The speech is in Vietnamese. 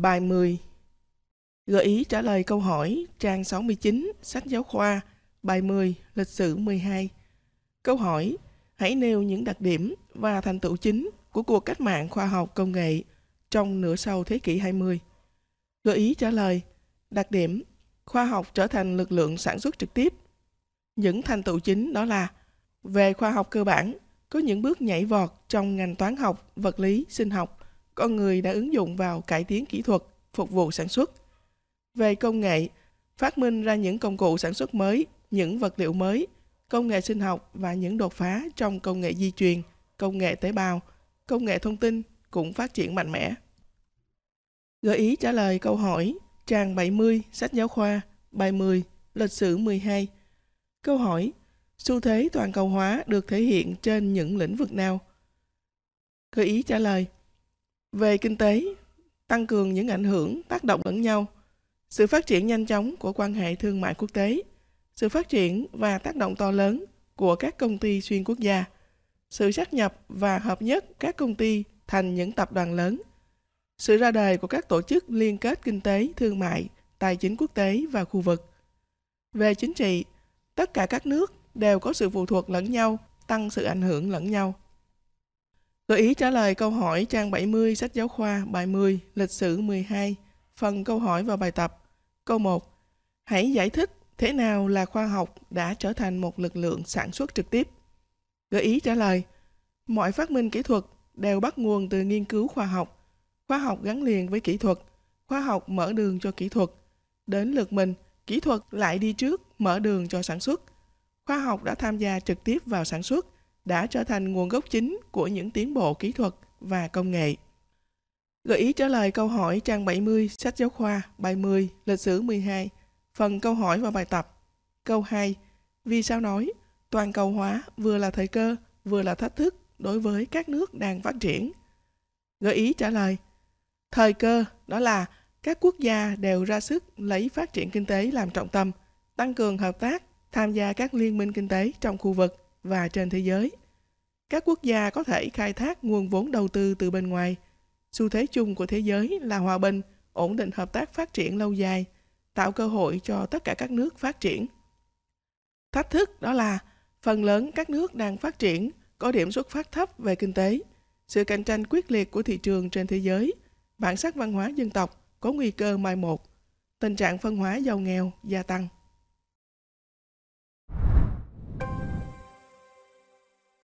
Bài 10 Gợi ý trả lời câu hỏi trang 69 sách giáo khoa bài 10 lịch sử 12 Câu hỏi Hãy nêu những đặc điểm và thành tựu chính của cuộc cách mạng khoa học công nghệ trong nửa sau thế kỷ 20. Gợi ý trả lời Đặc điểm Khoa học trở thành lực lượng sản xuất trực tiếp. Những thành tựu chính đó là Về khoa học cơ bản, có những bước nhảy vọt trong ngành toán học, vật lý, sinh học – con người đã ứng dụng vào cải tiến kỹ thuật phục vụ sản xuất. Về công nghệ, phát minh ra những công cụ sản xuất mới, những vật liệu mới, công nghệ sinh học và những đột phá trong công nghệ di truyền, công nghệ tế bào, công nghệ thông tin cũng phát triển mạnh mẽ. Gợi ý trả lời câu hỏi trang 70 sách giáo khoa, bài 10, lịch sử 12. Câu hỏi: Xu thế toàn cầu hóa được thể hiện trên những lĩnh vực nào? Gợi ý trả lời: về kinh tế, tăng cường những ảnh hưởng tác động lẫn nhau, sự phát triển nhanh chóng của quan hệ thương mại quốc tế, sự phát triển và tác động to lớn của các công ty xuyên quốc gia, sự sát nhập và hợp nhất các công ty thành những tập đoàn lớn, sự ra đời của các tổ chức liên kết kinh tế, thương mại, tài chính quốc tế và khu vực. Về chính trị, tất cả các nước đều có sự phụ thuộc lẫn nhau, tăng sự ảnh hưởng lẫn nhau. Gợi ý trả lời câu hỏi trang 70 sách giáo khoa bài 10 lịch sử 12, phần câu hỏi và bài tập. Câu 1. Hãy giải thích thế nào là khoa học đã trở thành một lực lượng sản xuất trực tiếp. Gợi ý trả lời. Mọi phát minh kỹ thuật đều bắt nguồn từ nghiên cứu khoa học. Khoa học gắn liền với kỹ thuật, khoa học mở đường cho kỹ thuật. Đến lượt mình, kỹ thuật lại đi trước mở đường cho sản xuất. Khoa học đã tham gia trực tiếp vào sản xuất đã trở thành nguồn gốc chính của những tiến bộ kỹ thuật và công nghệ. Gợi ý trả lời câu hỏi trang 70 sách giáo khoa bài 10 lịch sử 12, phần câu hỏi và bài tập. Câu 2. Vì sao nói toàn cầu hóa vừa là thời cơ vừa là thách thức đối với các nước đang phát triển? Gợi ý trả lời. Thời cơ đó là các quốc gia đều ra sức lấy phát triển kinh tế làm trọng tâm, tăng cường hợp tác, tham gia các liên minh kinh tế trong khu vực và trên thế giới. Các quốc gia có thể khai thác nguồn vốn đầu tư từ bên ngoài. Xu thế chung của thế giới là hòa bình, ổn định hợp tác phát triển lâu dài, tạo cơ hội cho tất cả các nước phát triển. Thách thức đó là phần lớn các nước đang phát triển có điểm xuất phát thấp về kinh tế, sự cạnh tranh quyết liệt của thị trường trên thế giới, bản sắc văn hóa dân tộc có nguy cơ mai một, tình trạng phân hóa giàu nghèo gia tăng.